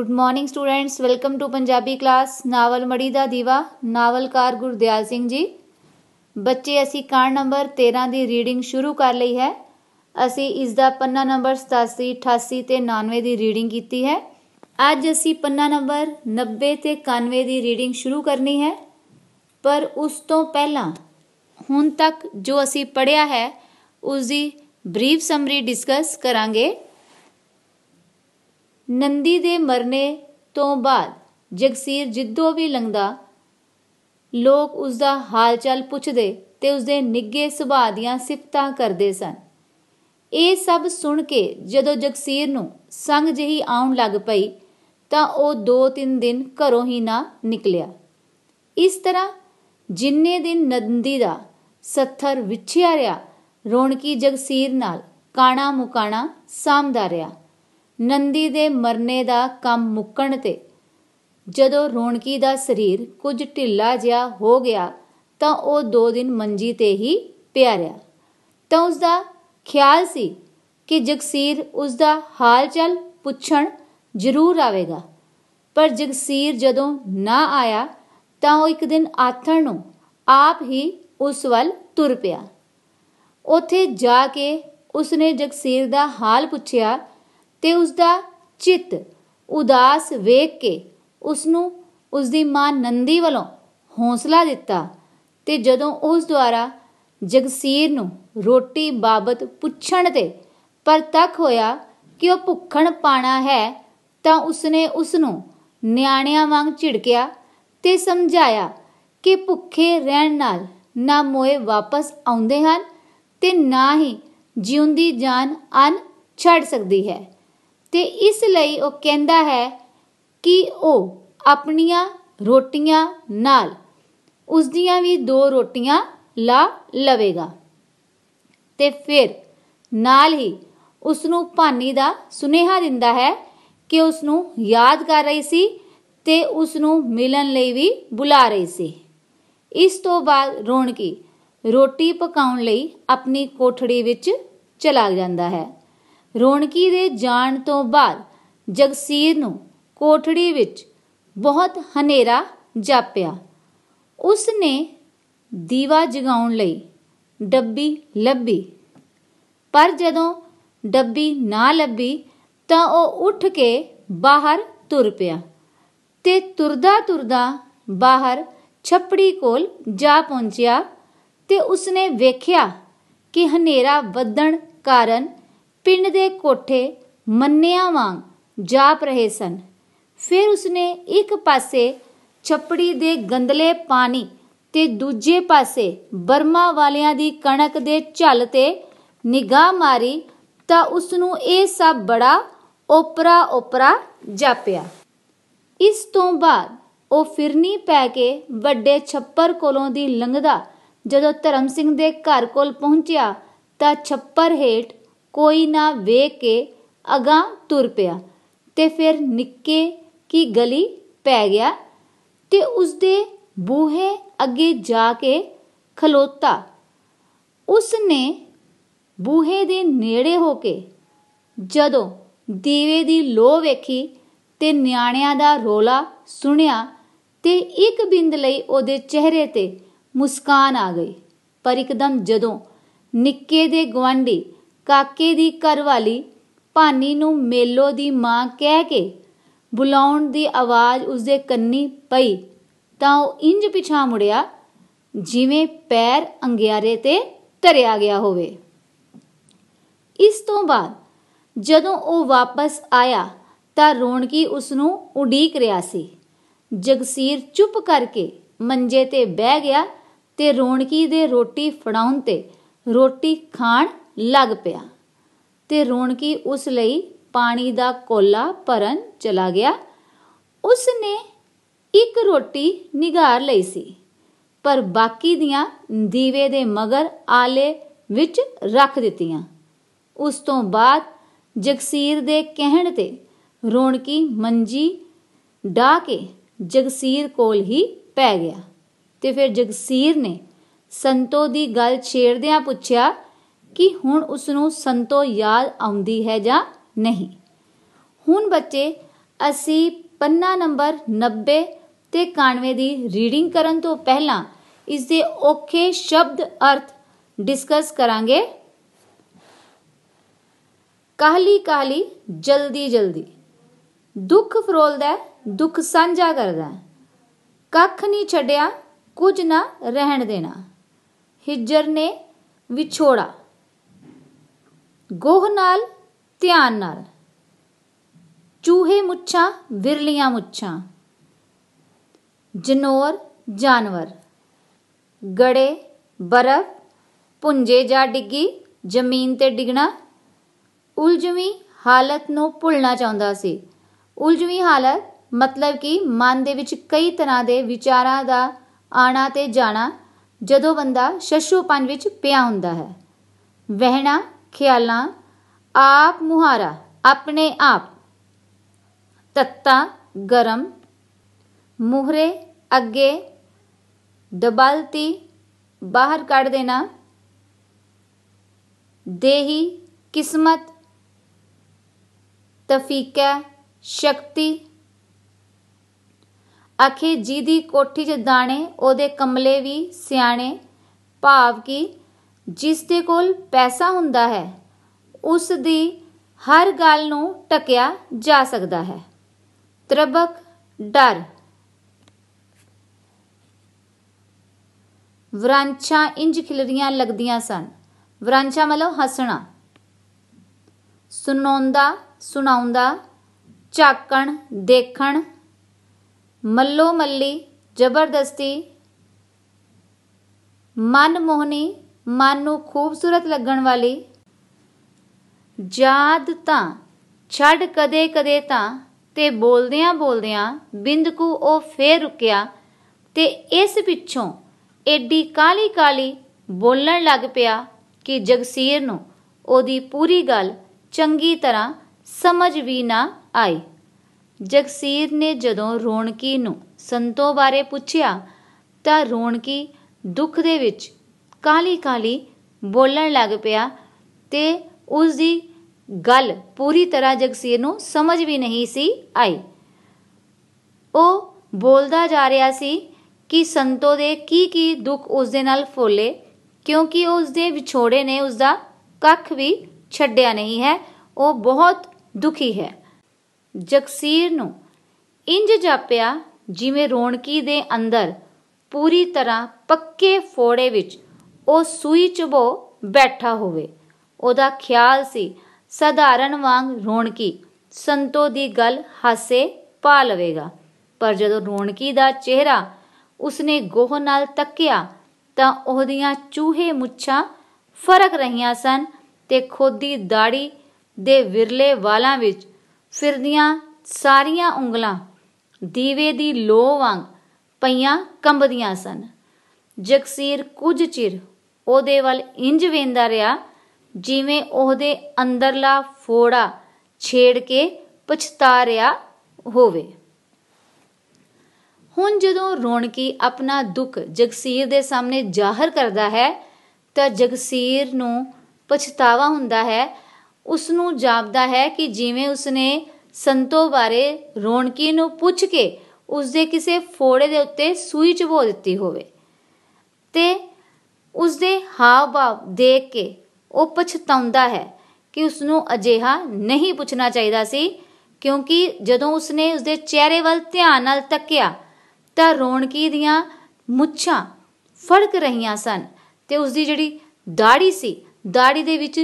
good morning students welcome to Punjabi class novel Marhi Da ਦੀਵਾ ਨਾਵਲਕਾਰ ਗੁਰਦਿਆਲ ਸਿੰਘ ਜੀ ਬੱਚੇ ਅਸੀਂ ਕਾਂਡ ਨੰਬਰ 13 ਦੀ ਰੀਡਿੰਗ ਸ਼ੁਰੂ ਕਰ ਲਈ ਹੈ ਅਸੀਂ ਇਸ ਦਾ ਪੰਨਾ ਨੰਬਰ 87 88 ਤੇ 99 ਦੀ ਰੀਡਿੰਗ ਕੀਤੀ ਹੈ ਅੱਜ ਅਸੀਂ ਪੰਨਾ ਨੰਬਰ 90 ਤੇ 91 ਦੀ ਰੀਡਿੰਗ ਸ਼ੁਰੂ ਕਰਨੀ ਹੈ ਪਰ ਉਸ ਤੋਂ ਪਹਿਲਾਂ ਹੁਣ ਤੱਕ ਜੋ ਅਸੀਂ ਪੜਿਆ ਹੈ ਉਸ ਦੀ ਬਰੀਫ ਸਮਰੀ ਡਿਸਕਸ ਕਰਾਂਗੇ ਨੰਦੀ ਦੇ ਮਰਨੇ ਤੋਂ ਬਾਅਦ ਜਗਸੀਰ ਜਿੱਦੋਂ ਵੀ ਲੰਘਦਾ ਲੋਕ ਉਸ ਦਾ ਹਾਲਚਲ ਪੁੱਛਦੇ ਤੇ ਉਸ ਦੇ ਨਿੱਗੇ ਸੁਭਾਅ ਦੀਆਂ ਸਿਫਤਾਂ ਕਰਦੇ ਸਨ ਇਹ ਸਭ ਸੁਣ ਕੇ ਜਦੋਂ ਜਗਸੀਰ ਨੂੰ ਸੰਗ ਜਹੀ ਆਉਣ ਲੱਗ ਪਈ ਤਾਂ ਉਹ 2-3 ਦਿਨ ਘਰੋਂ ਹੀ ਨਾ ਨਿਕਲਿਆ ਇਸ ਤਰ੍ਹਾਂ ਜਿੰਨੇ ਦਿਨ ਨੰਦੀ ਦਾ ਸੱਥਰ ਵਿਛਿਆ ਰਿਆ ਰੋਣਕੀ ਜਗਸੀਰ ਨਾਲ ਕਾਣਾ ਮੁਕਾਣਾ ਸਾਮਦਾ ਰਿਆ ਨੰਦੀ ਦੇ ਮਰਨੇ ਦਾ ਕੰਮ ਮੁੱਕਣ ਤੇ ਜਦੋਂ ਰੋਣਕੀ ਦਾ ਸਰੀਰ ਕੁਝ ਢਿੱਲਾ ਜਿਹਾ ਹੋ ਗਿਆ ਤਾਂ ਉਹ 2 ਦਿਨ ਮੰਜੀ ਤੇ ਹੀ ਪਿਆ ਰਿਹਾ ਤਾਂ ਉਸ ਦਾ ਖਿਆਲ ਸੀ ਕਿ ਜਗਸੀਰ ਉਸ ਦਾ ਹਾਲ ਚਾਲ ਪੁੱਛਣ ਜ਼ਰੂਰ ਆਵੇਗਾ ਪਰ ਜਗਸੀਰ ਜਦੋਂ ਨਾ ਆਇਆ ਤਾਂ ਉਹ ਇੱਕ ਦਿਨ ਆਥਣ ਨੂੰ ਆਪ ਹੀ ਉਸ ਵੱਲ ਤੁਰ ਪਿਆ ਉੱਥੇ ਜਾ ਕੇ ਉਸਨੇ ਜਗਸੀਰ ਦਾ ਹਾਲ ਪੁੱਛਿਆ ਤੇ ਉਸ ਦਾ ਚਿੱਤ ਉਦਾਸ ਵੇਖ ਕੇ ਉਸ ਨੂੰ ਉਸ ਦੀ ਮਾਂ ਨੰਦੀ ਵੱਲੋਂ ਹੌਸਲਾ ਦਿੱਤਾ ਤੇ ਜਦੋਂ ਉਸ ਦੁਆਰਾ ਜਗਸੀਰ ਨੂੰ ਰੋਟੀ ਬਾਬਤ ਪੁੱਛਣ ਤੇ ਤੱਕ ਹੋਇਆ ਕਿ ਉਹ ਭੁੱਖਣ ਪਾਣਾ ਹੈ ਤਾਂ ਉਸਨੇ ਉਸ ਨੂੰ ਨਿਆਣਿਆਂ ਵਾਂਗ ਝਿੜਕਿਆ ਤੇ ਸਮਝਾਇਆ ਕਿ ਭੁੱਖੇ ਰਹਿਣ ਨਾਲ ਨਾ ਮੋਏ ਵਾਪਸ ਆਉਂਦੇ ਹਨ ਤੇ ਨਾ ਹੀ ਜਿਉਂਦੀ ਜਾਨ ਅਨ ਛੱਡ ਸਕਦੀ ਹੈ ਤੇ ਇਸ ਲਈ ਉਹ ਕਹਿੰਦਾ ਹੈ ਕਿ ਉਹ ਆਪਣੀਆਂ ਰੋਟੀਆਂ ਨਾਲ ਉਸ ਦੀਆਂ ਵੀ ਦੋ ਰੋਟੀਆਂ ਲਾ ਲਵੇਗਾ ਤੇ ਫਿਰ ਨਾਲ ਹੀ ਉਸ ਨੂੰ ਭਾਨੀ ਦਾ ਸੁਨੇਹਾ ਦਿੰਦਾ ਹੈ ਕਿ ਉਸ ਨੂੰ ਯਾਦ ਕਰ ਰਹੀ ਸੀ ਤੇ ਉਸ ਨੂੰ ਮਿਲਣ ਲਈ ਵੀ ਬੁਲਾ ਰਹੀ ਸੀ ਇਸ ਤੋਂ ਬਾਅਦ ਰੌਣਕੀ ਰੋਟੀ ਪਕਾਉਣ ਲਈ ਆਪਣੀ ਕੋਠੜੀ ਵਿੱਚ ਚਲਾ ਜਾਂਦਾ ਹੈ ਰੋਣਕੀ ਦੇ ਜਾਣ ਤੋਂ ਬਾਅਦ ਜਗਸੀਰ ਨੂੰ ਕੋਠੜੀ ਵਿੱਚ ਬਹੁਤ ਹਨੇਰਾ ਜਾਪਿਆ ਉਸ ਨੇ ਦੀਵਾ ਜਗਾਉਣ ਲਈ ਡੱਬੀ ਲੱਭੀ ਪਰ ਜਦੋਂ ਡੱਬੀ ਨਾ ਲੱਭੀ ਤਾਂ ਉਹ ਉੱਠ ਕੇ ਬਾਹਰ ਤੁਰ ਪਿਆ ਤੇ ਤੁਰਦਾ ਤੁਰਦਾ ਬਾਹਰ ਛੱਪੜੀ ਕੋਲ ਜਾ ਪਹੁੰਚਿਆ ਤੇ ਉਸਨੇ ਵੇਖਿਆ ਕਿ ਹਨੇਰਾ ਵੱਧਣ ਕਾਰਨ ਪਿੰਡ ਦੇ ਕੋਠੇ ਮੰਨਿਆਂ ਵਾਂਗ ਜਾਪ ਰਹੇ ਸਨ ਫਿਰ ਉਸਨੇ ਇੱਕ ਪਾਸੇ ਛੱਪੜੀ ਦੇ ਗੰਦਲੇ ਪਾਣੀ ਤੇ ਦੂਜੇ ਪਾਸੇ ਬਰਮਾ ਵਾਲਿਆਂ ਦੀ ਕਣਕ ਦੇ ਝੱਲ ਤੇ ਨਿਗਾਹ ਮਾਰੀ ਤਾਂ ਉਸ ਨੂੰ ਇਹ ਸਭ ਬੜਾ ਓਪਰਾ ਓਪਰਾ ਜਾਪਿਆ ਇਸ ਤੋਂ ਬਾਅਦ ਉਹ ਫਿਰਨੀ ਪੈ ਕੇ ਵੱਡੇ ਛੱਪਰ ਕੋਲੋਂ ਦੀ ਲੰਘਦਾ ਜਦੋਂ ਧਰਮ ਸਿੰਘ ਦੇ ਘਰ ਕੋਲ ਪਹੁੰਚਿਆ ਤਾਂ ਛੱਪਰ ਹੇਠ ਕੋਈ ਨਾ ਵੇਖ ਕੇ ਅਗਾ ਤੁਰ ਪਿਆ ਤੇ ਫਿਰ ਨਿੱਕੇ ਕੀ ਗਲੀ ਪੈ ਗਿਆ ਤੇ ਉਸਦੇ ਬੂਹੇ ਅੱਗੇ ਜਾ ਕੇ ਖਲੋਤਾ ਉਸਨੇ ਬੂਹੇ ਦੇ ਨੇੜੇ ਹੋ ਕੇ ਜਦੋਂ ਦੀਵੇ ਦੀ ਲੋ ਵੇਖੀ ਤੇ ਨਿਆਣਿਆਂ ਦਾ ਰੋਲਾ ਸੁਣਿਆ ਤੇ ਇੱਕ ਬਿੰਦ ਲਈ ਉਹਦੇ ਚਿਹਰੇ ਤੇ ਮੁਸਕਾਨ ਆ ਗਈ ਪਰ ਇੱਕਦਮ ਜਦੋਂ ਨਿੱਕੇ ਦੇ ਗਵਾਂਢੀ ਕਾਕੇ ਦੀ ਘਰਵਾਲੀ ਭਾਨੀ ਨੂੰ ਮੇਲੋ ਦੀ ਮਾਂ ਕਹਿ ਕੇ ਬੁਲਾਉਣ ਦੀ ਆਵਾਜ਼ ਉਸਦੇ ਕੰਨੀ ਪਈ ਤਾਂ ਉਹ ਇੰਜ ਪਿਛਾ ਮੁੜਿਆ ਜਿਵੇਂ ਪੈਰ ਅੰਗਿਆਰੇ ਤੇ ਧਰਿਆ ਗਿਆ ਹੋਵੇ ਇਸ ਤੋਂ ਬਾਅਦ ਜਦੋਂ ਉਹ ਵਾਪਸ ਆਇਆ ਤਾਂ ਰੋਣਕੀ ਉਸ ਨੂੰ ਉਡੀਕ ਰਿਹਾ ਸੀ ਜਗਸੀਰ ਚੁੱਪ ਕਰਕੇ ਮੰਜੇ ਤੇ ਬਹਿ ਗਿਆ ਤੇ ਰੋਣਕੀ ਦੇ ਰੋਟੀ ਫੜਾਉਣ ਤੇ ਰੋਟੀ ਖਾਣ ਲੱਗ ਪਿਆ ਤੇ ਰੋਣਕੀ ਉਸ ਲਈ ਪਾਣੀ ਦਾ ਕੋਲਾ ਭਰਨ ਚਲਾ ਗਿਆ ਉਸ ਨੇ ਇੱਕ ਰੋਟੀ ਨਿਗਾਰ ਲਈ ਸੀ ਪਰ ਬਾਕੀ ਦੀਆਂ ਦੀਵੇ ਦੇ ਮਗਰ ਆਲੇ ਵਿੱਚ ਰੱਖ ਦਿੱਤੀਆਂ ਉਸ ਤੋਂ ਬਾਅਦ ਜਗਸੀਰ ਦੇ ਕਹਿਣ ਤੇ ਰੋਣਕੀ ਮੰਜੀ ਡਾ ਕੇ ਜਗਸੀਰ ਕੋਲ ਹੀ ਪੈ ਗਿਆ ਤੇ ਫਿਰ ਜਗਸੀਰ ਨੇ ਸੰਤੋ ਦੀ ਗੱਲ ਛੇੜਦਿਆਂ ਪੁੱਛਿਆ ਕਿ ਹੁਣ ਉਸ ਨੂੰ ਸੰਤੋ ਯਾਦ ਆਉਂਦੀ ਹੈ ਜਾਂ ਨਹੀਂ ਹੁਣ ਬੱਚੇ ਅਸੀਂ ਪੰਨਾ ਨੰਬਰ 90 ਤੇ 91 ਦੀ ਰੀਡਿੰਗ ਕਰਨ ਤੋਂ ਪਹਿਲਾਂ ਇਸ ਦੇ ਔਖੇ ਸ਼ਬਦ ਅਰਥ ਡਿਸਕਸ ਕਰਾਂਗੇ ਕਾਹਲੀ ਕਾਹਲੀ ਜਲਦੀ ਜਲਦੀ ਦੁੱਖ ਫਰੋਲਦਾ ਦੁੱਖ ਸਾਂਝਾ ਕਰਦਾ ਕੱਖ ਨਹੀਂ ਛੱਡਿਆ ਕੁਝ ਨਾ ਰਹਿਣ ਦੇਣਾ ਹਿਜਰ ਨੇ ਵਿਛੋੜਾ ਗੋਹ ਨਾਲ ਧਿਆਨ ਨਾਲ ਚੂਹੇ ਮੁੱਛਾਂ ਵਿਰਲੀਆਂ ਮੁੱਛਾਂ ਜਨੌਰ ਜਾਨਵਰ ਗੜੇ ਬਰਫ਼ ਪੁੰਜੇ ਜਾਂ ਡਿੱਗੀ ਜ਼ਮੀਨ ਤੇ ਡਿਗਣਾ ਉਲਝਵੀਂ ਹਾਲਤ ਨੂੰ ਭੁੱਲਣਾ ਚਾਹੁੰਦਾ ਸੀ ਉਲਝਵੀਂ ਹਾਲਤ ਮਤਲਬ ਕਿ ਮਨ ਦੇ ਵਿੱਚ ਕਈ ਤਰ੍ਹਾਂ ਦੇ ਵਿਚਾਰਾਂ ਦਾ ਆਣਾ ਤੇ ਜਾਣਾ ਜਦੋਂ ਬੰਦਾ ਸ਼ਸ਼ੋਪਨ ਵਿੱਚ ਪਿਆ ਹੁੰਦਾ ਹੈ ਵਹਿਣਾ ਖਿਆਲਾਂ ਆਪ ਮੁਹਾਰਾ ਆਪਣੇ ਆਪ ਤੱਤਾ ਗਰਮ ਮੂਹਰੇ ਅੱਗੇ ਦਬਲਤੀ ਬਾਹਰ ਕੱਢ ਦੇਣਾ ਦੇਹੀ ਕਿਸਮਤ ਤਫੀਕਾ ਸ਼ਕਤੀ ਅਖੇ ਜੀ ਦੀ ਕੋਠੀ 'ਚ ਦਾਣੇ ਉਹਦੇ ਕਮਲੇ ਵੀ ਸਿਆਣੇ ਭਾਵ ਕੀ ਜਿਸ ਦੇ ਕੋਲ ਪੈਸਾ ਹੁੰਦਾ ਹੈ ਉਸ ਦੀ ਹਰ ਗੱਲ ਨੂੰ ਟਕਿਆ ਜਾ ਸਕਦਾ ਹੈ ਤਰਬਕ ਡਰ ਵਰਾਂਛਾਂ ਇੰਜ ਖਿਲਰੀਆਂ ਲੱਗਦੀਆਂ ਸਨ ਵਰਾਂਛਾ ਮਤਲਬ ਹੱਸਣਾ ਸੁਣਾਉਂਦਾ ਸੁਣਾਉਂਦਾ ਚਾਕਣ ਦੇਖਣ ਮੱਲੋ ਮੱਲੀ ਜ਼ਬਰਦਸਤੀ ਮਨ ਮੋਹਨੀ ਮਨ ਨੂੰ ਖੂਬਸੂਰਤ ਲੱਗਣ ਵਾਲੀ ਯਾਦ ਤਾਂ ਛੱਡ ਕਦੇ-ਕਦੇ ਤਾਂ ਤੇ ਬੋਲਦਿਆਂ ਬੋਲਦਿਆਂ ਬਿੰਦਕੂ ਉਹ ਫੇਰ ਰੁਕਿਆ ਤੇ ਇਸ ਪਿੱਛੋਂ ਐਡੀ ਕਾਲੀ-ਕਾਲੀ ਬੋਲਣ ਲੱਗ ਪਿਆ ਕਿ ਜਗਸੀਰ ਨੂੰ ਉਹਦੀ ਪੂਰੀ ਗੱਲ ਚੰਗੀ ਤਰ੍ਹਾਂ ਸਮਝ ਵੀ ਨਾ ਆਈ ਜਗਸੀਰ ਨੇ ਜਦੋਂ ਰੋਣਕੀ ਨੂੰ ਸੰਤੋ ਬਾਰੇ ਪੁੱਛਿਆ ਤਾਂ ਰੋਣਕੀ ਦੁੱਖ ਦੇ ਵਿੱਚ ਕਾਲੀ ਕਾਲੀ ਬੋਲਣ ਲੱਗ ਪਿਆ ਤੇ ਉਸ ਦੀ ਗੱਲ ਪੂਰੀ ਤਰ੍ਹਾਂ ਜਗਸੀਰ ਨੂੰ ਸਮਝ ਵੀ ਨਹੀਂ ਸੀ ਆਈ ਉਹ ਬੋਲਦਾ ਜਾ ਰਿਹਾ ਸੀ ਕਿ ਸੰਤੋ ਦੇ ਕੀ ਕੀ ਦੁੱਖ ਉਸ ਦੇ ਨਾਲ ਫੋਲੇ ਕਿਉਂਕਿ ਉਸ ਦੇ ਵਿਛੋੜੇ ਨੇ ਉਸ ਦਾ ਕੱਖ ਵੀ ਛੱਡਿਆ ਨਹੀਂ ਹੈ ਉਹ ਬਹੁਤ ਦੁਖੀ ਹੈ ਜਗਸੀਰ ਨੂੰ ਇੰਜ ਜਾਪਿਆ ਜਿਵੇਂ ਰੋਣਕੀ ਦੇ ਅੰਦਰ ਪੂਰੀ ਤਰ੍ਹਾਂ ਪੱਕੇ ਫੋੜੇ ਵਿੱਚ ਉਹ ਸੂਈ ਚਬੋ ਬੈਠਾ ਹੋਵੇ ਉਹਦਾ ਖਿਆਲ ਸੀ ਸਧਾਰਨ ਵਾਂਗ ਰੋਣਕੀ ਸੰਤੋ ਦੀ ਗੱਲ ਹਾਸੇ ਪਾ ਲਵੇਗਾ ਪਰ ਜਦੋਂ ਰੋਣਕੀ ਦਾ ਚਿਹਰਾ ਉਸਨੇ ਗੋਹ ਨਾਲ ਤੱਕਿਆ ਤਾਂ ਉਹਦੀਆਂ ਚੂਹੇ ਮੁੱਛਾਂ ਫਰਕ ਰਹੀਆਂ ਸਨ ਤੇ ਖੋਦੀ ਦਾੜੀ ਦੇ ਵਿਰਲੇ ਵਾਲਾਂ ਵਿੱਚ ਫਿਰਦੀਆਂ ਸਾਰੀਆਂ ਉਂਗਲਾਂ ਦੀਵੇ ਦੀ ਲੋ ਵਾਂਗ ਪਈਆਂ ਕੰਬਦੀਆਂ ਸਨ ਜਗਸੀਰ ਕੁਝ ਚਿਰ ਉਹਦੇ ਵੱਲ ਇੰਜ ਵੇਂਦਾ ਰਿਹਾ ਜਿਵੇਂ ਉਹਦੇ ਅੰਦਰਲਾ ਫੋੜਾ ਛੇੜ ਕੇ ਪਛਤਾ ਰਿਹਾ ਹੋਵੇ ਹੁਣ ਜਦੋਂ ਰੋਣਕੀ ਆਪਣਾ ਦੁੱਖ ਜਗਸੀਰ ਦੇ ਸਾਹਮਣੇ ਜ਼ਾਹਰ ਕਰਦਾ ਹੈ ਤਾਂ ਜਗਸੀਰ ਨੂੰ ਪਛਤਾਵਾ ਹੁੰਦਾ ਹੈ ਉਸ ਨੂੰ ਜਾਪਦਾ ਹੈ ਕਿ ਜਿਵੇਂ ਉਸਨੇ ਸੰਤੋ ਬਾਰੇ ਰੋਣਕੀ ਨੂੰ ਪੁੱਛ ਕੇ ਉਸ ਦੇ ਕਿਸੇ ਫੋੜੇ ਦੇ ਉੱਤੇ ਸੂਈ ਚਬੋ ਦਿੱਤੀ ਹੋਵੇ ਤੇ ਉਸਦੇ ਹਾਵ ਭਾਵ ਦੇਖ ਕੇ ਉਹ ਪਛਤਾਉਂਦਾ ਹੈ ਕਿ ਉਸ ਨੂੰ ਅਜਿਹਾ ਨਹੀਂ ਪੁੱਛਣਾ ਚਾਹੀਦਾ ਸੀ ਕਿਉਂਕਿ ਜਦੋਂ ਉਸ ਉਸ ਉਸਦੇ ਚਿਹਰੇ ਵੱਲ ਧਿਆਨ ਨਾਲ ਤੱਕਿਆ ਤਾਂ ਰੌਣਕੀ ਦੀਆਂ ਮੁੱਛਾਂ ਫੜਕ ਰਹੀਆਂ ਸਨ ਤੇ ਉਸ ਦੀ ਜਿਹੜੀ ਦਾੜੀ ਸੀ ਦਾੜੀ ਦੇ ਵਿੱਚ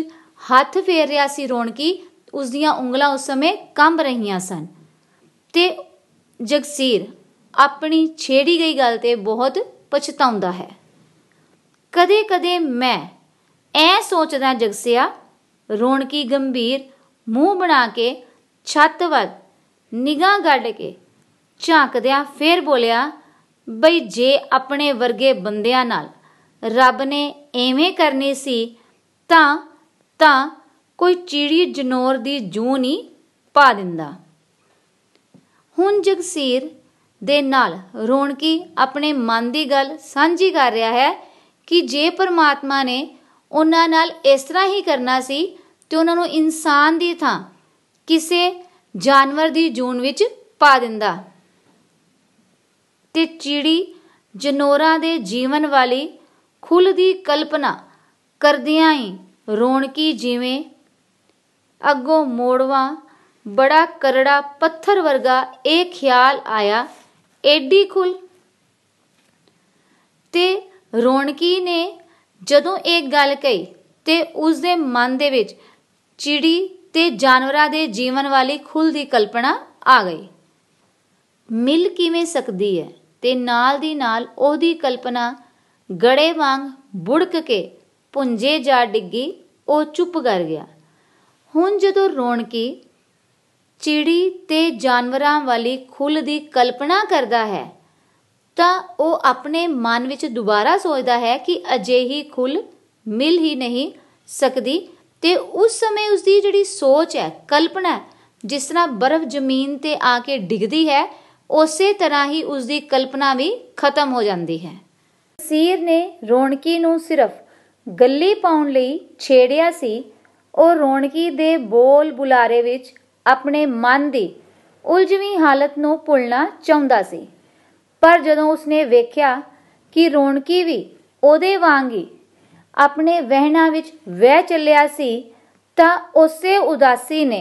ਹੱਥ ਫੇਰ ਰਿਹਾ ਸੀ ਰੌਣਕੀ ਉਸ ਦੀਆਂ ਉਂਗਲਾਂ ਉਸ ਸਮੇਂ ਕੰਬ ਰਹੀਆਂ ਸਨ ਤੇ ਜਗਸੀਰ ਆਪਣੀ ਛੇੜੀ ਗਈ ਗੱਲ ਤੇ ਬਹੁਤ ਪਛਤਾਉਂਦਾ ਹੈ ਕਦੇ-ਕਦੇ ਮੈਂ ਐ ਸੋਚਦਾ ਜਗਸਿਆ ਰੋਣਕੀ ਗੰਭੀਰ ਮੂੰਹ ਬਣਾ ਕੇ ਛੱਤ ਵੱਲ ਨਿਗਾਹ ਗੱਡ ਕੇ ਝਾਂਕਦਿਆਂ ਫੇਰ ਬੋਲਿਆ ਬਈ ਜੇ ਆਪਣੇ ਵਰਗੇ ਬੰਦਿਆਂ ਨਾਲ ਰੱਬ ਨੇ ਐਵੇਂ ਕਰਨੀ ਸੀ ਤਾਂ ਤਾਂ ਕੋਈ ਚੀੜੀ ਜਨੌਰ ਦੀ ਜੂਨ ਹੀ ਪਾ ਦਿੰਦਾ ਹੁਣ ਜਗਸੀਰ ਦੇ ਨਾਲ ਰੋਣਕੀ ਆਪਣੇ ਮਨ ਦੀ ਗੱਲ ਸਾਂਝੀ ਕਰ ਰਿਹਾ ਹੈ ਕਿ ਜੇ ਪਰਮਾਤਮਾ ਨੇ ਉਹਨਾਂ ਨਾਲ ਇਸ ਤਰ੍ਹਾਂ ਹੀ ਕਰਨਾ ਸੀ ਤੇ ਉਹਨਾਂ ਨੂੰ ਇਨਸਾਨ ਦੀ ਥਾਂ ਕਿਸੇ ਜਾਨਵਰ ਦੀ ਜੂਨ ਵਿੱਚ ਪਾ ਦਿੰਦਾ ਤੇ ਚਿੜੀ ਜਨੋਰਾ ਦੇ ਜੀਵਨ ਵਾਲੀ ਖੁੱਲ ਦੀ ਕਲਪਨਾ ਕਰਦਿਆਂ ਹੀ ਰੋਣਕੀ ਜਿਵੇਂ ਅੱਗੋਂ ਮੋੜਵਾ ਬੜਾ ਕਰੜਾ ਪੱਥਰ ਵਰਗਾ ਇਹ ਖਿਆਲ ਆਇਆ ਏਡੀ ਖੁੱਲ ਤੇ ਰੌਣਕੀ ਨੇ ਜਦੋਂ ਇਹ ਗੱਲ ਕਹੀ ਤੇ ਉਸ ਦੇ ਮਨ ਦੇ ਵਿੱਚ ਚਿੜੀ ਤੇ ਜਾਨਵਰਾਂ ਦੇ ਜੀਵਨ ਵਾਲੀ ਖੁੱਲ ਦੀ ਕਲਪਨਾ ਆ ਗਈ ਮਿਲ ਕਿਵੇਂ ਸਕਦੀ ਹੈ ਤੇ ਨਾਲ ਦੀ ਨਾਲ ਉਹਦੀ ਕਲਪਨਾ ਗੜੇ ਵਾਂਗ ਬੁੜਕ ਕੇ ਪੁੰਜੇ ਜਾ ਡਿੱਗੀ ਉਹ ਚੁੱਪ ਕਰ ਗਿਆ ਹੁਣ ਜਦੋਂ ਰੌਣਕੀ ਚਿੜੀ ਤੇ ਜਾਨਵਰਾਂ ਵਾਲੀ ਖੁੱਲ ਦੀ ਕਲਪਨਾ ਕਰਦਾ ਹੈ ਤਾਂ ਉਹ ਆਪਣੇ ਮਨ ਵਿੱਚ ਦੁਬਾਰਾ ਸੋਚਦਾ ਹੈ ਕਿ ਅਜੇ ਹੀ ਖੁੱਲ ਮਿਲ ਹੀ ਨਹੀਂ ਸਕਦੀ ਤੇ ਉਸ ਸਮੇਂ ਉਸ ਦੀ ਜਿਹੜੀ ਸੋਚ ਹੈ ਕਲਪਨਾ ਜਿਸ ਤਰ੍ਹਾਂ ਬਰਫ਼ ਜ਼ਮੀਨ ਤੇ ਆ ਕੇ ਡਿੱਗਦੀ ਹੈ ਉਸੇ ਤਰ੍ਹਾਂ ਹੀ ਉਸ ਦੀ ਕਲਪਨਾ ਵੀ ਖਤਮ ਹੋ ਜਾਂਦੀ ਹੈ ਸੀਰ ਨੇ ਰੌਣਕੀ ਨੂੰ ਸਿਰਫ ਗੱਲੀ ਪਾਉਣ ਲਈ ਛੇੜਿਆ ਸੀ ਉਹ ਰੌਣਕੀ ਦੇ ਬੋਲ ਬੁਲਾਰੇ ਵਿੱਚ ਆਪਣੇ ਮਨ ਦੀ ਉਲਝਵੀਂ ਹਾਲਤ ਨੂੰ ਭੁੱਲਣਾ ਚਾਹੁੰਦਾ ਸੀ ਪਰ ਜਦੋਂ ਉਸਨੇ ਵੇਖਿਆ ਕਿ ਰੌਣਕੀ ਵੀ ਉਹਦੇ ਵਾਂਗ ਹੀ ਆਪਣੇ ਵਹਿਣਾ ਵਿੱਚ ਵਹਿ ਚੱਲਿਆ ਸੀ ਤਾਂ ਉਸੇ ਉਦਾਸੀ ਨੇ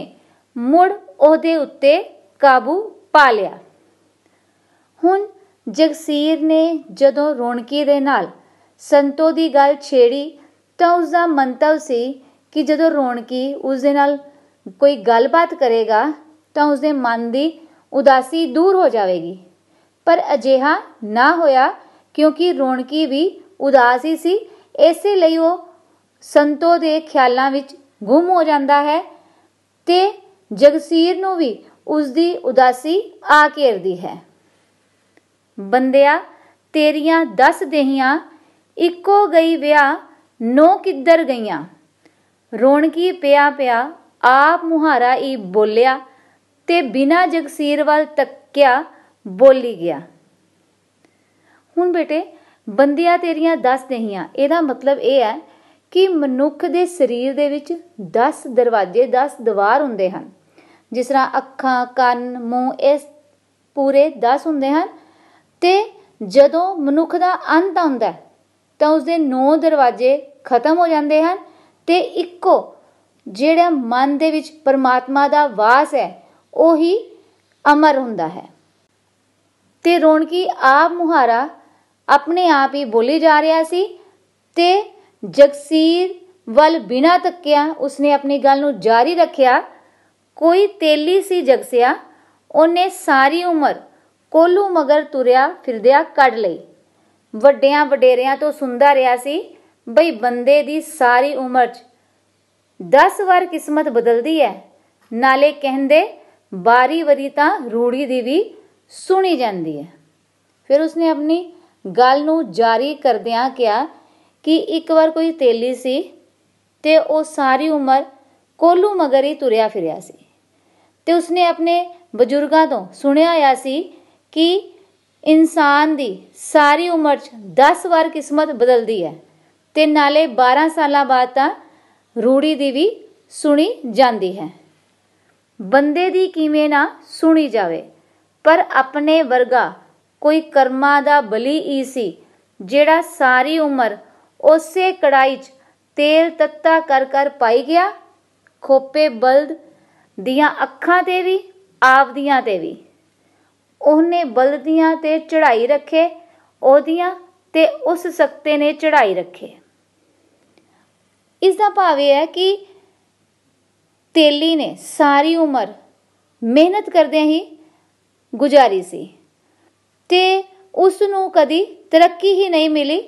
ਮੁੜ ਉਹਦੇ ਉੱਤੇ ਕਾਬੂ ਪਾ ਲਿਆ ਹੁਣ ਜਗਸੀਰ ਨੇ ਜਦੋਂ ਰੌਣਕੀ ਦੇ ਨਾਲ ਸੰਤੋ ਦੀ ਗੱਲ ਛੇੜੀ ਤਾਂ ਉਸ ਦਾ ਮੰਤਵ ਸੀ ਕਿ ਜਦੋਂ ਰੌਣਕੀ ਉਸ ਦੇ ਨਾਲ ਕੋਈ ਗੱਲਬਾਤ ਕਰੇਗਾ ਤਾਂ ਉਸ ਦੇ ਮਨ ਦੀ ਉਦਾਸੀ ਦੂਰ ਹੋ ਜਾਵੇਗੀ ਪਰ ਅਜੇਹਾ ਨਾ ਹੋਇਆ ਕਿਉਂਕਿ ਰੋਣਕੀ ਵੀ ਉਦਾਸ ਹੀ ਸੀ ਇਸੇ ਲਈ ਉਹ ਸੰਤੋ ਦੇ ਖਿਆਲਾਂ ਵਿੱਚ ਗੁੰਮ ਹੋ ਜਾਂਦਾ ਹੈ ਤੇ ਜਗਸੀਰ ਨੂੰ ਵੀ ਉਸ ਦੀ ਉਦਾਸੀ ਆ ਘੇਰਦੀ ਹੈ ਬੰਦਿਆ ਤੇਰੀਆਂ ਦਸ ਦੇਹੀਆਂ ਇੱਕੋ ਗਈ ਵਿਆਹ ਨੋ ਕਿੱਧਰ ਗਈਆਂ ਰੋਣਕੀ ਪਿਆ ਪਿਆ ਆਪ ਮੁਹਾਰਾ ਹੀ ਬੋਲਿਆ ਤੇ ਬਿਨਾ ਜਗਸੀਰ ਵੱਲ ਤੱਕਿਆ ਬੋਲੀ ਗਿਆ ਹੁਣ ਬੇਟੇ ਬੰਦੀਆਂ ਤੇਰੀਆਂ 10 ਨਹੀਂ ਆ ਇਹਦਾ ਮਤਲਬ ਇਹ ਹੈ ਕਿ ਮਨੁੱਖ ਦੇ ਸਰੀਰ ਦੇ ਵਿੱਚ 10 ਦਰਵਾਜ਼ੇ 10 ਦਵਾਰ ਹੁੰਦੇ ਹਨ ਜਿਸ ਤਰ੍ਹਾਂ ਅੱਖਾਂ ਕੰਨ ਮੂੰਹ ਇਸ ਪੂਰੇ 10 ਹੁੰਦੇ ਹਨ ਤੇ ਜਦੋਂ ਮਨੁੱਖ ਦਾ ਅੰਤ ਆਉਂਦਾ ਤਾਂ ਉਸ ਦੇ 9 ਦਰਵਾਜ਼ੇ ਖਤਮ ਹੋ ਜਾਂਦੇ ਹਨ ਤੇ ਇੱਕੋ ਜਿਹੜਾ ਮਨ ਦੇ ਵਿੱਚ ਪਰਮਾਤਮਾ ਦਾ ਵਾਸ ਹੈ ਉਹੀ ਅਮਰ ਹੁੰਦਾ ਹੈ ਤੇ ਰੌਣਕੀ ਆਪ ਮੁਹਾਰਾ ਆਪਣੇ ਆਪ ਹੀ ਬੋਲੀ ਜਾ ਰਿਹਾ ਸੀ ਤੇ ਜਗਸੀਰ ਵੱਲ ਬਿਨਾ ਤੱਕਿਆ ਉਸਨੇ ਆਪਣੀ ਗੱਲ ਨੂੰ ਜਾਰੀ ਰੱਖਿਆ ਕੋਈ ਤੇਲੀ ਸੀ ਜਗਸਿਆ ਉਹਨੇ ਸਾਰੀ ਉਮਰ ਕੋਲੂ ਮਗਰ ਤੁਰਿਆ ਫਿਰਦਿਆ ਕੱਢ ਲਈ ਵੱਡਿਆਂ ਵਡੇਰਿਆਂ ਤੋਂ ਸੁੰਦਾ ਰਿਹਾ ਸੀ ਬਈ ਬੰਦੇ ਦੀ ਸਾਰੀ ਉਮਰ 'ਚ 10 ਵਾਰ ਕਿਸਮਤ ਬਦਲਦੀ ਹੈ ਨਾਲੇ ਕਹਿੰਦੇ ਬਾਰੀ ਵਰੀ ਤਾਂ ਰੂੜੀ ਦੀ ਵੀ ਸੁਣੀ ਜਾਂਦੀ ਹੈ ਫਿਰ ਉਸਨੇ ਆਪਣੀ ਗੱਲ ਨੂੰ ਜਾਰੀ ਕਰਦਿਆਂ ਕਿਹਾ ਕਿ ਇੱਕ ਵਾਰ ਕੋਈ ਤੇਲੀ ਸੀ ਤੇ ਉਹ ਸਾਰੀ ਉਮਰ ਕੋਲੂ ਮਗਰ ਹੀ ਤੁਰਿਆ ਫਿਰਿਆ ਸੀ ਤੇ ਉਸਨੇ ਆਪਣੇ ਬਜ਼ੁਰਗਾਂ ਤੋਂ ਸੁਣਿਆ ਆਇਆ ਸੀ ਕਿ ਇਨਸਾਨ ਦੀ ਸਾਰੀ ਉਮਰ 'ਚ 10 ਵਾਰ ਕਿਸਮਤ ਬਦਲਦੀ ਹੈ ਤੇ ਨਾਲੇ 12 ਸਾਲਾਂ ਬਾਅਦ ਤਾਂ ਰੂੜੀ ਦੀ ਵੀ ਸੁਣੀ ਜਾਂਦੀ ਹੈ ਬੰਦੇ ਦੀ ਕਿਵੇਂ ਨਾ ਸੁਣੀ ਜਾਵੇ ਪਰ ਆਪਣੇ ਵਰਗਾ ਕੋਈ ਕਰਮਾਂ ਦਾ ਬਲੀ ਹੀ ਸੀ ਜਿਹੜਾ ਸਾਰੀ ਉਮਰ ਉਸੇ ਕੜਾਈ 'ਚ ਤੇਲ ਤੱਤਾ ਕਰ ਕਰ ਪਾਈ ਗਿਆ ਖੋਪੇ ਬਲਦ ਦੀਆਂ ਅੱਖਾਂ ਤੇ ਵੀ ਆਪਦੀਆਂ ਤੇ ਵੀ ਉਹਨੇ ਬਲਦੀਆਂ ਤੇ ਚੜਾਈ ਰੱਖੇ ਉਹਦੀਆਂ ਤੇ ਉਸ ਸਕਤੇ ਨੇ ਚੜਾਈ ਰੱਖੇ ਇਸ ਦਾ ਭਾਵ ਇਹ ਹੈ ਕਿ ਤੇਲੀ ਨੇ ਸਾਰੀ ਉਮਰ ਮਿਹਨਤ ਕਰਦਿਆਂ ਹੀ ਗੁਜ਼ਾਰੀ ਸੀ ਤੇ ਉਸ ਨੂੰ ਕਦੀ ਤਰੱਕੀ ਹੀ ਨਹੀਂ ਮਿਲੀ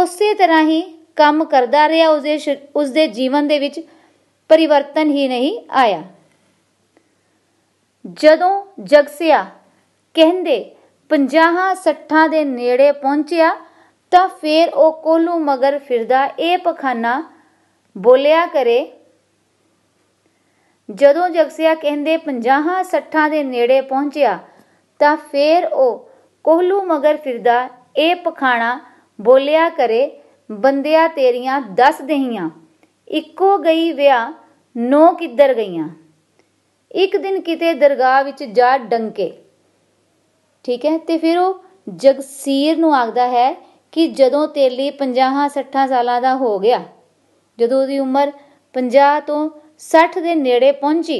ਉਸੇ ਤਰ੍ਹਾਂ ਹੀ ਕੰਮ ਕਰਦਾ ਰਿਹਾ ਉਸਦੇ ਉਸਦੇ ਜੀਵਨ ਦੇ ਵਿੱਚ ਪਰਿਵਰਤਨ ਹੀ ਨਹੀਂ ਆਇਆ ਜਦੋਂ ਜਗਸਿਆ ਕਹਿੰਦੇ 50 60 ਦੇ ਨੇੜੇ ਪਹੁੰਚਿਆ ਤਾਂ ਫੇਰ ਉਹ ਕੋਲੂ ਮਗਰ ਫਿਰਦਾ ਇਹ ਪਖਾਨਾ ਬੋਲਿਆ ਕਰੇ ਜਦੋਂ ਜਗਸਿਆ ਕਹਿੰਦੇ 50 60 ਦੇ ਨੇੜੇ ਪਹੁੰਚਿਆ ਤਾਂ ਫੇਰ ਉਹ ਕੋਹਲੂ ਮਗਰ ਫਿਰਦਾ ਇਹ ਪਖਾਣਾ ਬੋਲਿਆ ਕਰੇ ਬੰਦਿਆ ਤੇਰੀਆਂ 10 ਦਹੀਆਂ ਇੱਕੋ ਗਈ ਵਿਆ ਨੋ ਕਿੱਧਰ ਗਈਆਂ ਇੱਕ ਦਿਨ ਕਿਤੇ ਦਰਗਾਹ ਵਿੱਚ ਜਾ ਡੰਕੇ ਠੀਕ ਹੈ ਤੇ ਫਿਰ ਉਹ ਜਗਸੀਰ ਨੂੰ ਆਖਦਾ ਹੈ ਕਿ ਜਦੋਂ ਤੇਲੀ 50 60 ਸਾਲਾਂ ਦਾ ਹੋ ਗਿਆ ਜਦੋਂ ਉਹਦੀ ਉਮਰ 50 ਤੋਂ 60 ਦੇ ਨੇੜੇ ਪਹੁੰਚੀ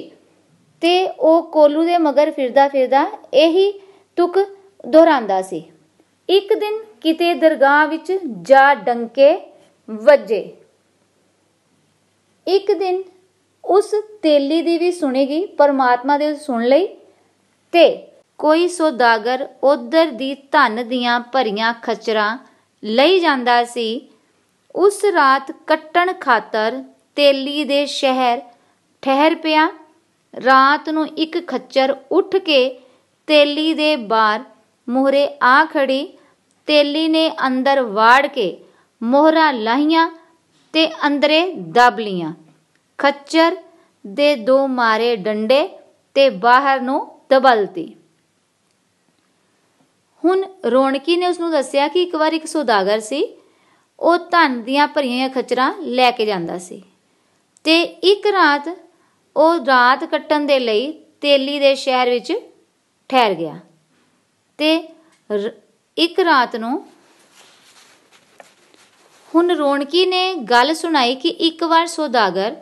ਤੇ ਉਹ ਕੋਲੂ ਦੇ ਮਗਰ ਫਿਰਦਾ ਫਿਰਦਾ ਇਹੀ ਤੁਕ ਦੁਹਰਾਉਂਦਾ ਸੀ ਇੱਕ ਦਿਨ ਕਿਤੇ ਦਰਗਾਹ ਵਿੱਚ ਜਾ ਡੰਕੇ ਵੱਜੇ ਇੱਕ ਦਿਨ ਉਸ ਤੇਲੀ ਦੀ ਵੀ ਸੁਣੇਗੀ ਪਰਮਾਤਮਾ ਦੇ ਸੁਣ ਲਈ ਤੇ ਕੋਈ ਸੋਦਾਗਰ ਉਧਰ ਦੀ ਧਨ ਦੀਆਂ ਭਰੀਆਂ ਖਚਰਾਂ ਲਈ ਜਾਂਦਾ ਸੀ ਉਸ ਰਾਤ ਕੱਟਣ ਖਾਤਰ ਤੇਲੀ ਦੇ ਸ਼ਹਿਰ ਠਹਿਰ ਪਿਆ ਰਾਤ ਨੂੰ ਇੱਕ ਖੱਚਰ ਉੱਠ ਕੇ ਤੇਲੀ ਦੇ ਬਾਹਰ ਮੋਹਰੇ ਆ ਖੜੀ ਤੇਲੀ ਨੇ ਅੰਦਰ ਵਾੜ ਕੇ ਮੋਹਰਾ ਲਾਹੀਆਂ ਤੇ ਅੰਦਰੇ ਦਬ ਲੀਆਂ ਖੱਚਰ ਦੇ ਦੋ ਮਾਰੇ ਡੰਡੇ ਤੇ ਬਾਹਰ ਨੂੰ ਦਬਲਤੀ ਹੁਣ ਰੌਣਕੀ ਨੇ ਉਸ ਨੂੰ ਦੱਸਿਆ ਕਿ ਇੱਕ ਵਾਰ ਇੱਕ ਸੌਦਾਗਰ ਸੀ ਉਹ ਧਨ ਦੀਆਂ ਭਰੀਆਂ ਖਚਰਾਂ ਲੈ ਕੇ ਜਾਂਦਾ ਸੀ ਤੇ ਇੱਕ ਰਾਤ ਉਹ ਰਾਤ ਕੱਟਣ ਦੇ ਲਈ ਤੇਲੀ ਦੇ ਸ਼ਹਿਰ ਵਿੱਚ ਠਹਿਰ ਗਿਆ ਤੇ ਇੱਕ ਰਾਤ ਨੂੰ ਹੁਣ ਰੋਣਕੀ ਨੇ ਗੱਲ ਸੁਣਾਈ ਕਿ ਇੱਕ ਵਾਰ ਸੌਦਾਗਰ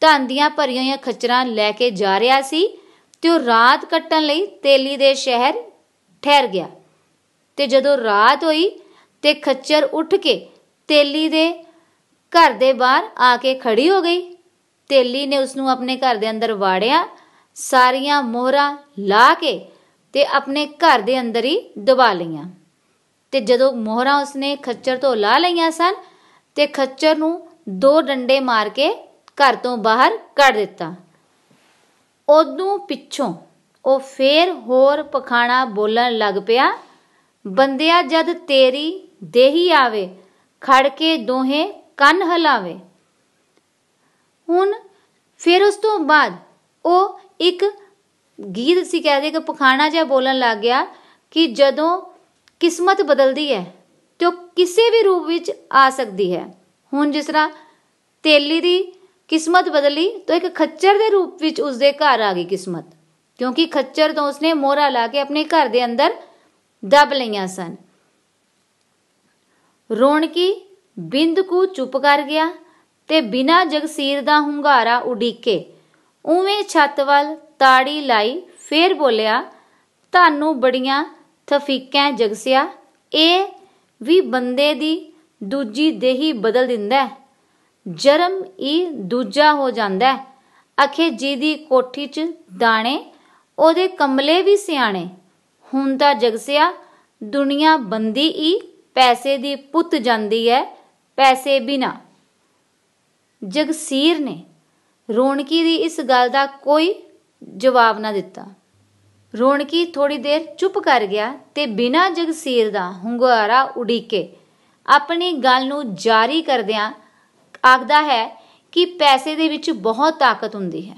ਧੰਦੀਆਂ ਭਰੀਆਂ ਹੋਈਆਂ ਖਚਰਾਂ ਲੈ ਕੇ ਜਾ ਰਿਹਾ ਸੀ ਤੇ ਉਹ ਰਾਤ ਕੱਟਣ ਲਈ ਤੇਲੀ ਦੇ ਸ਼ਹਿਰ ਠਹਿਰ ਗਿਆ ਤੇ ਜਦੋਂ ਰਾਤ ਹੋਈ ਤੇ ਖੱਚਰ ਉੱਠ ਕੇ ਤੇਲੀ ਦੇ ਘਰ ਦੇ ਬਾਹਰ ਆ ਕੇ ਖੜੀ ਹੋ ਗਈ ਸੇਲੀ ਨੇ ਉਸ ਨੂੰ ਆਪਣੇ ਘਰ ਦੇ ਅੰਦਰ ਵਾੜਿਆ ਸਾਰੀਆਂ ਮੋਹਰਾਂ ਲਾ ਕੇ ਤੇ ਆਪਣੇ ਘਰ ਦੇ ਅੰਦਰ ਹੀ ਦਬਾ ਲਈਆਂ ਤੇ ਜਦੋਂ ਮੋਹਰਾਂ ਉਸਨੇ ਖੱਚਰ ਤੋਂ ਲਾ ਲਈਆਂ ਸਨ ਤੇ ਖੱਚਰ ਨੂੰ ਦੋ ਡੰਡੇ ਮਾਰ ਕੇ ਘਰ ਤੋਂ ਬਾਹਰ ਕੱਢ ਦਿੱਤਾ ਉਦੋਂ ਪਿੱਛੋਂ ਉਹ ਫੇਰ ਹੋਰ ਪਖਾਣਾ ਬੋਲਣ ਲੱਗ ਪਿਆ ਬੰਦਿਆ ਜਦ ਤੇਰੀ ਦੇਹੀ ਆਵੇ ਖੜ ਕੇ ਦੋਹੇ ਕੰਨ ਹਲਾਵੇ ਹੁਣ ਫਿਰ ਉਸ ਤੋਂ ਬਾਅਦ ਉਹ ਇੱਕ ਗੀਤ ਸੀ ਕਹਦੇ ਕਿ ਪਖਾਣਾ ਜਿਹਾ ਬੋਲਣ ਲੱਗ ਗਿਆ ਕਿ ਜਦੋਂ ਕਿਸਮਤ ਬਦਲਦੀ ਹੈ ਤੇ ਉਹ ਕਿਸੇ ਵੀ ਰੂਪ ਵਿੱਚ ਆ ਸਕਦੀ ਹੈ ਹੁਣ ਜਿਸ ਤਰ੍ਹਾਂ ਤੇਲੀ ਦੀ ਕਿਸਮਤ ਬਦਲੀ ਤਾਂ ਇੱਕ ਖੱਚਰ ਦੇ ਰੂਪ ਵਿੱਚ ਉਸ ਦੇ ਘਰ ਆ ਗਈ ਕਿਸਮਤ ਕਿਉਂਕਿ ਖੱਚਰ ਤੋਂ ਉਸਨੇ ਮੋਹਰਾ ਲਾ ਕੇ ਆਪਣੇ ਘਰ ਦੇ ਅੰਦਰ ਦਬ ਲਈਆਂ ਸਨ ਰੋਣਕੀ ਬਿੰਦ ਕੋ ਚੁੱਪ ਕਰ ਗਿਆ ਤੇ ਬਿਨਾ ਜਗਸੀਰ ਦਾ ਹੁੰਗਾਰਾ ਉਡੀਕੇ ਉਵੇਂ ਛੱਤ ਵੱਲ ਤਾੜੀ ਲਾਈ ਫੇਰ ਬੋਲਿਆ ਤੁਹਾਨੂੰ ਬੜੀਆਂ ਥਫੀਕਾਂ ਜਗਸਿਆ ਇਹ ਵੀ ਬੰਦੇ ਦੀ ਦੂਜੀ ਦੇਹੀ ਬਦਲ ਦਿੰਦਾ ਜਰਮ ਇਹ ਦੂਜਾ ਹੋ ਜਾਂਦਾ ਅਖੇ ਜੀ ਦੀ ਕੋਠੀ 'ਚ ਦਾਣੇ ਉਹਦੇ ਕੰਮਲੇ ਵੀ ਸਿਆਣੇ ਹੁਣ ਤਾਂ ਜਗਸਿਆ ਦੁਨੀਆ ਬੰਦੀ ਈ ਪੈਸੇ ਦੀ ਪੁੱਤ ਜਾਂਦੀ ਐ ਪੈਸੇ ਬਿਨਾ ਜਗਸੀਰ ਨੇ ਰੋਣਕੀ ਦੀ ਇਸ ਗੱਲ ਦਾ ਕੋਈ ਜਵਾਬ ਨਾ ਦਿੱਤਾ ਰੋਣਕੀ ਥੋੜੀ ਦੇਰ ਚੁੱਪ ਕਰ ਗਿਆ ਤੇ ਬਿਨਾਂ ਜਗਸੀਰ ਦਾ ਹੁੰਗਾਰਾ ਉਡੀਕੇ ਆਪਣੀ ਗੱਲ ਨੂੰ ਜਾਰੀ ਕਰਦਿਆਂ ਆਖਦਾ ਹੈ ਕਿ ਪੈਸੇ ਦੇ ਵਿੱਚ ਬਹੁਤ ਤਾਕਤ ਹੁੰਦੀ ਹੈ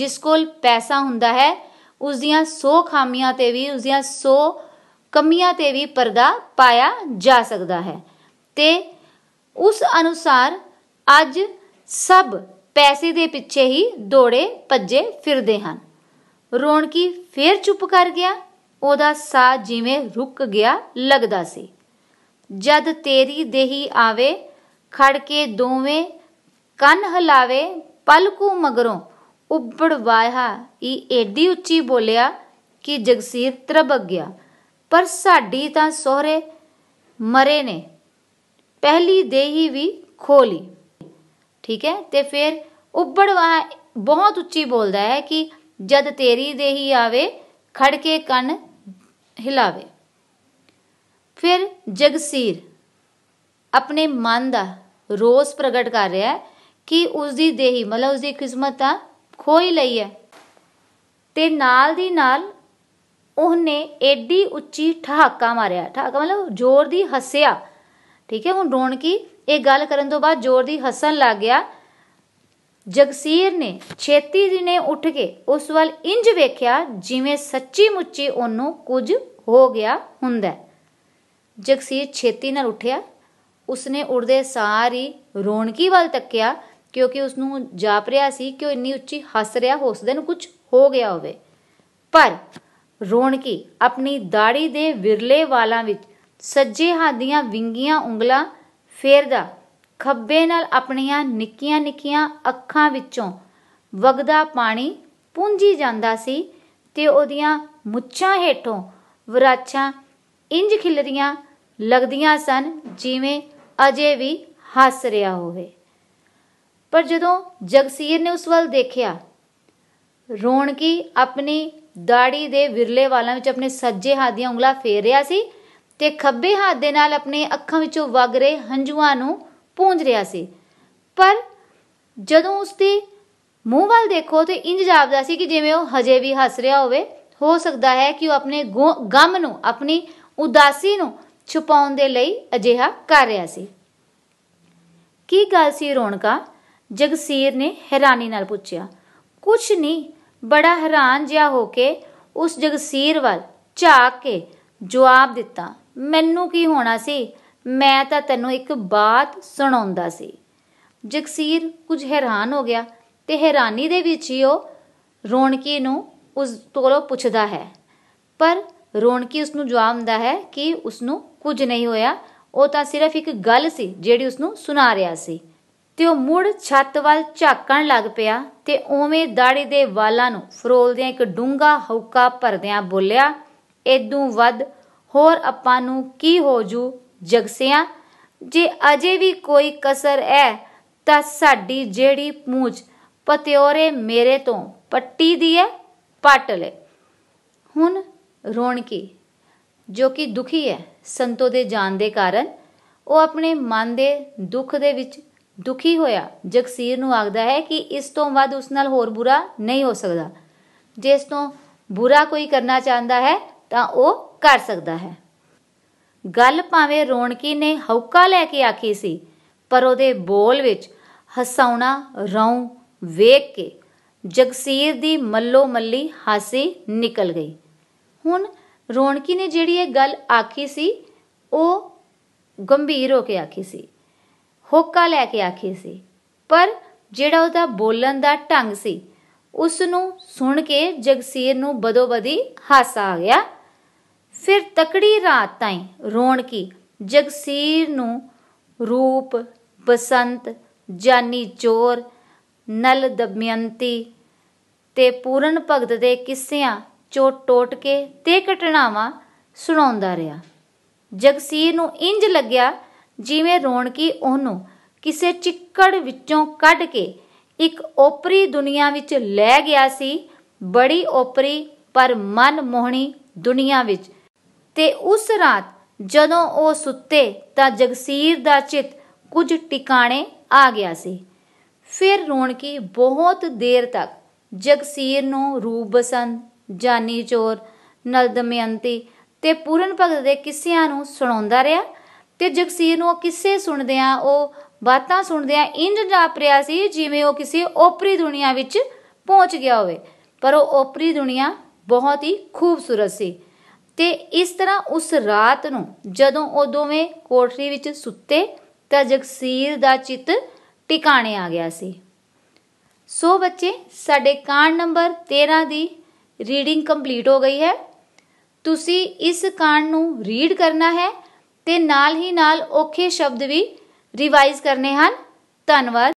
ਜਿਸ ਕੋਲ ਪੈਸਾ ਹੁੰਦਾ ਹੈ ਉਸ ਦੀਆਂ 100 ਖਾਮੀਆਂ ਤੇ ਵੀ ਉਸ ਦੀਆਂ 100 ਕਮੀਆਂ ਤੇ ਵੀ ਪਰਦਾ ਪਾਇਆ ਜਾ ਸਕਦਾ ਹੈ ਤੇ ਉਸ ਅਨੁਸਾਰ ਅੱਜ ਸਭ ਪੈਸੇ ਦੇ ਪਿੱਛੇ ਹੀ ਦੌੜੇ ਭੱਜੇ ਫਿਰਦੇ ਹਨ ਰੌਣਕੀ ਫੇਰ ਚੁੱਪ ਕਰ ਗਿਆ ਉਹਦਾ ਸਾਹ ਜਿਵੇਂ ਰੁਕ ਗਿਆ ਲੱਗਦਾ ਸੀ ਜਦ ਤੇਰੀ ਦੇਹੀ ਆਵੇ ਖੜ ਕੇ ਦੋਵੇਂ ਕੰਨ ਹਲਾਵੇ ਪਲਕੂ ਮਗਰੋਂ ਉੱਬੜ ਵਾਹਾ ਈ ਏਡੀ ਉੱਚੀ ਬੋਲਿਆ ਕਿ ਜਗਸੀਰ ਤਰਬਕ ਗਿਆ ਪਰ ਸਾਡੀ ਤਾਂ ਸੋਹਰੇ ਮਰੇ ਨੇ ਪਹਿਲੀ ਦੇਹੀ ਵੀ ਖੋਲੀ ਠੀਕ ਹੈ ਤੇ ਫਿਰ ਉੱਬੜਵਾ ਬਹੁਤ ਉੱਚੀ ਬੋਲਦਾ ਹੈ ਕਿ ਜਦ ਤੇਰੀ ਦੇਹੀ ਆਵੇ ਖੜ ਕੇ ਕੰਨ ਹਿਲਾਵੇ ਫਿਰ ਜਗਸੀਰ ਆਪਣੇ ਮਨ ਦਾ ਰੋਸ ਪ੍ਰਗਟ ਕਰ ਰਿਹਾ ਹੈ ਕਿ ਉਸ ਦੀ ਦੇਹੀ ਮਤਲਬ ਉਸ ਦੀ ਕਿਸਮਤ ਆ ਖੋਈ ਲਈ ਹੈ ਤੇ ਨਾਲ ਦੀ ਨਾਲ ਉਹਨੇ ਐਡੀ ਉੱਚੀ ਠਹਾਕਾ ਮਾਰਿਆ ਠਹਾਕਾ ਮਤਲਬ ਜ਼ੋਰ ਦੀ ਹੱਸਿਆ ਠੀਕ ਹੈ ਹੁਣ ਕੀ ਇਹ ਗੱਲ ਕਰਨ ਤੋਂ ਬਾਅਦ ਜ਼ੋਰ ਦੀ ਹੱਸਣ ਲੱਗ ਗਿਆ ਜਗਸੀਰ ਨੇ ਛੇਤੀ ਜੀ ਨੇ ਉੱਠ ਕੇ ਉਸ ਵੱਲ ਇੰਜ ਵੇਖਿਆ ਜਿਵੇਂ ਸੱਚੀ ਮੁੱਚੀ ਉਹਨੂੰ ਕੁਝ ਹੋ ਗਿਆ ਹੁੰਦਾ ਜਗਸੀਰ ਛੇਤੀ ਨਾਲ ਉੱਠਿਆ ਉਸਨੇ ਉੜਦੇ ਸਾਰੀ ਰੋਣਕੀ ਵੱਲ ਤੱਕਿਆ ਕਿਉਂਕਿ ਉਸ ਨੂੰ ਜਾਪ ਰਿਹਾ ਸੀ ਕਿ ਉਹ ਇੰਨੀ ਉੱਚੀ ਹੱਸ ਰਿਹਾ ਹੋ ਸਕਦਾ ਨੂੰ ਕੁਝ ਹੋ ਗਿਆ ਹੋਵੇ ਪਰ ਰੋਣਕੀ ਆਪਣੀ ਦਾੜੀ ਦੇ ਵਿਰਲੇ ਵਾਲਾਂ ਵਿੱਚ ਸੱਜੇ ਹੱਥ ਦੀਆਂ ਵਿੰਗੀਆਂ ਉਂਗਲਾਂ ਫੇਰਦਾ ਖੱਬੇ ਨਾਲ ਆਪਣੀਆਂ ਨਿੱਕੀਆਂ-ਨਿੱਕੀਆਂ ਅੱਖਾਂ ਵਿੱਚੋਂ ਵਗਦਾ ਪਾਣੀ ਪੁੰਜੀ ਜਾਂਦਾ ਸੀ ਤੇ ਉਹਦੀਆਂ ਮੁੱਛਾਂ ਹੇਠੋਂ ਵਰਾਛਾਂ ਇੰਜ ਖਿਲਰੀਆਂ ਲੱਗਦੀਆਂ ਸਨ ਜਿਵੇਂ ਅਜੇ ਵੀ ਹੱਸ ਰਿਹਾ ਹੋਵੇ ਪਰ ਜਦੋਂ ਜਗਸੀਰ ਨੇ ਉਸ ਵੱਲ ਦੇਖਿਆ ਕੀ ਆਪਣੀ ਦਾੜੀ ਦੇ ਵਿਰਲੇ ਵਾਲਾਂ ਵਿੱਚ ਆਪਣੇ ਸੱਜੇ ਹੱਥ ਦੀਆਂ ਉਂਗਲਾਂ ਫੇਰ ਰਿਹਾ ਸੀ ਤੇ ਖੱਬੇ ਹੱਥ ਦੇ ਨਾਲ ਆਪਣੇ ਅੱਖਾਂ ਵਿੱਚੋਂ ਵਗ ਰਹੇ ਹੰਝੂਆਂ ਨੂੰ ਪੂੰਝ ਰਿਹਾ ਸੀ ਪਰ ਜਦੋਂ ਉਸਦੇ ਮੂੰਹ ਵੱਲ ਦੇਖੋ ਤੇ ਇੰਜ ਜਾਪਦਾ ਸੀ ਕਿ ਜਿਵੇਂ ਉਹ ਹਜੇ ਵੀ ਹੱਸ ਰਿਹਾ ਹੋਵੇ ਹੋ ਸਕਦਾ ਹੈ ਕਿ ਉਹ ਆਪਣੇ ਗਮ ਨੂੰ ਆਪਣੀ ਉਦਾਸੀ ਨੂੰ ਛੁਪਾਉਣ ਦੇ ਲਈ ਅਜਿਹਾ ਕਰ ਰਿਹਾ ਸੀ ਕੀ ਗੱਲ ਸੀ ਰੌਣਕਾ ਜਗਸੀਰ ਨੇ ਹੈਰਾਨੀ ਨਾਲ ਪੁੱਛਿਆ ਕੁਛ ਨਹੀਂ ਬੜਾ ਹੈਰਾਨ ਜਿਹਾ ਹੋ ਕੇ ਉਸ ਜਗਸੀਰ ਵੱਲ ਝਾਕ ਕੇ ਜਵਾਬ ਦਿੱਤਾ ਮੈਨੂੰ ਕੀ ਹੋਣਾ ਸੀ ਮੈਂ ਤਾਂ ਤੈਨੂੰ ਇੱਕ ਬਾਤ ਸੁਣਾਉਂਦਾ ਸੀ ਜਗਸੀਰ ਕੁਝ ਹੈਰਾਨ ਹੋ ਗਿਆ ਤੇ ਹੈਰਾਨੀ ਦੇ ਵਿੱਚ ਹੀ ਉਹ ਰੌਣਕੀ ਨੂੰ ਉਸ ਤੋਂ ਪੁੱਛਦਾ ਹੈ ਪਰ ਰੌਣਕੀ ਉਸ ਨੂੰ ਜਵਾਬ ਦਿੰਦਾ ਹੈ ਕਿ ਉਸ ਨੂੰ ਕੁਝ ਨਹੀਂ ਹੋਇਆ ਉਹ ਤਾਂ ਸਿਰਫ ਇੱਕ ਗੱਲ ਸੀ ਜਿਹੜੀ ਉਸ ਨੂੰ ਸੁਣਾ ਰਿਹਾ ਸੀ ਤੇ ਉਹ ਮੁੜ ਛੱਤ ਵੱਲ ਝਾਕਣ ਲੱਗ ਪਿਆ ਤੇ ਉਵੇਂ ਦਾੜੀ ਦੇ ਵਾਲਾਂ ਨੂੰ ਫਰੋਲਦਿਆਂ ਇੱਕ ਡੂੰਗਾ ਹੌਕਾ ਭਰਦਿਆਂ ਬੋਲਿਆ ਇਦੋਂ ਵੱਧ ਹੋਰ ਆਪਾਂ ਨੂੰ ਕੀ ਹੋ ਜੂ ਜਗਸਿਆਂ ਜੇ ਅਜੇ ਵੀ ਕੋਈ ਕਸਰ ਐ ਤਾਂ ਸਾਡੀ ਜਿਹੜੀ ਪੂੰਝ ਪਤਿਓਰੇ ਮੇਰੇ ਤੋਂ ਪੱਟੀ ਦੀ ਐ ਪੱਟ ਲੈ ਹੁਣ ਕੀ ਜੋ ਕਿ ਦੁਖੀ ਐ ਸੰਤੋ ਦੇ ਜਾਣ ਦੇ ਕਾਰਨ ਉਹ ਆਪਣੇ ਮਨ ਦੇ ਦੁੱਖ ਦੇ ਵਿੱਚ ਦੁਖੀ ਹੋਇਆ ਜਗਸੀਰ ਨੂੰ ਆਖਦਾ ਹੈ ਕਿ ਇਸ ਤੋਂ ਵੱਧ ਉਸ ਨਾਲ ਹੋਰ ਬੁਰਾ ਨਹੀਂ ਹੋ ਸਕਦਾ ਜਿਸ ਤੋਂ ਬੁਰਾ ਕੋਈ ਕਰਨਾ ਚਾਹੁੰਦਾ ਹੈ ਤਾਂ ਉਹ ਕਰ ਸਕਦਾ ਹੈ ਗੱਲ ਭਾਵੇਂ ਰੌਣਕੀ ਨੇ ਹੌਕਾ ਲੈ ਕੇ ਆਖੀ ਸੀ ਪਰ ਉਹਦੇ ਬੋਲ ਵਿੱਚ ਹਸਾਉਣਾ ਰੌਂ ਵੇਖ ਕੇ ਜਗਸੀਰ ਦੀ ਮੱਲੋ ਮੱਲੀ ਹਾਸੀ ਨਿਕਲ ਗਈ ਹੁਣ ਰੌਣਕੀ ਨੇ ਜਿਹੜੀ ਇਹ ਗੱਲ ਆਖੀ ਸੀ ਉਹ ਗੰਭੀਰ ਹੋ ਕੇ ਆਖੀ ਸੀ ਹੌਕਾ ਲੈ ਕੇ ਆਖੀ ਸੀ ਪਰ ਜਿਹੜਾ ਉਹਦਾ ਬੋਲਣ ਦਾ ਢੰਗ ਸੀ ਉਸ ਨੂੰ ਸੁਣ ਕੇ ਜਗਸੀਰ ਨੂੰ ਬਦੋਬਦੀ ਹਾਸਾ ਆ ਗਿਆ ਫਿਰ ਤਕੜੀ ਰਾਤ ਰੋਣ ਕੀ ਜਗਸੀਰ ਨੂੰ ਰੂਪ ਬਸੰਤ ਜਾਨੀ ਚੋਰ ਨਲ ਦਮਯੰਤੀ ਤੇ ਪੂਰਨ ਭਗਤ ਦੇ ਕਿੱਸਿਆਂ ਚੋ ਕੇ ਤੇ ਘਟਨਾਵਾਂ ਸੁਣਾਉਂਦਾ ਰਿਹਾ ਜਗਸੀਰ ਨੂੰ ਇੰਜ ਲੱਗਿਆ ਜਿਵੇਂ ਕੀ ਉਹਨੂੰ ਕਿਸੇ ਚਿੱਕੜ ਵਿੱਚੋਂ ਕੱਢ ਕੇ ਇੱਕ ਓਪਰੀ ਦੁਨੀਆ ਵਿੱਚ ਲੈ ਗਿਆ ਸੀ ਬੜੀ ਓਪਰੀ ਪਰ ਮਨ ਮੋਹਣੀ ਦੁਨੀਆ ਵਿੱਚ ਤੇ ਉਸ ਰਾਤ ਜਦੋਂ ਉਹ ਸੁੱਤੇ ਤਾਂ ਜਗਸੀਰ ਦਾ ਚਿੱਤ ਕੁਝ ਟਿਕਾਣੇ ਆ ਗਿਆ ਸੀ ਫਿਰ ਕੀ ਬਹੁਤ ਦੇਰ ਤੱਕ ਜਗਸੀਰ ਨੂੰ ਰੂਪਬਸੰਤ ਜਾਨੀ ਚੋਰ ਨਲਦਮਯੰਤੀ ਤੇ ਪੂਰਨ ਭਗਤ ਦੇ ਕਿੱਸਿਆਂ ਨੂੰ ਸੁਣਾਉਂਦਾ ਰਿਹਾ ਤੇ ਜਗਸੀਰ ਨੂੰ ਉਹ ਕਿੱਸੇ ਸੁਣਦਿਆਂ ਉਹ ਬਾਤਾਂ ਸੁਣਦਿਆਂ ਇੰਜ ਜਾਪ ਰਿਹਾ ਸੀ ਜਿਵੇਂ ਉਹ ਕਿਸੇ ਓਪਰੀ ਦੁਨੀਆ ਵਿੱਚ ਪਹੁੰਚ ਗਿਆ ਹੋਵੇ ਪਰ ਉਹ ਓਪਰੀ ਦੁਨੀਆ ਬਹੁਤ ਹੀ ਖੂਬਸੂਰਤ ਸੀ ਤੇ ਇਸ ਤਰ੍ਹਾਂ ਉਸ ਰਾਤ ਨੂੰ ਜਦੋਂ ਉਹ ਦੋਵੇਂ ਕੋਠਰੀ ਵਿੱਚ ਸੁੱਤੇ ਤਾਂ ਜਗਸੀਰ ਦਾ ਚਿੱਤ ਟਿਕਾਣੇ ਆ ਗਿਆ ਸੀ ਸੋ ਬੱਚੇ ਸਾਡੇ ਕਾਂਡ ਨੰਬਰ 13 ਦੀ ਰੀਡਿੰਗ ਕੰਪਲੀਟ ਹੋ ਗਈ ਹੈ ਤੁਸੀਂ ਇਸ ਕਾਂਡ ਨੂੰ ਰੀਡ ਕਰਨਾ ਹੈ ਤੇ ਨਾਲ ਹੀ ਨਾਲ ਔਖੇ ਸ਼ਬਦ ਵੀ ਰਿਵਾਈਜ਼ ਕਰਨੇ ਹਨ ਧੰਨਵਾਦ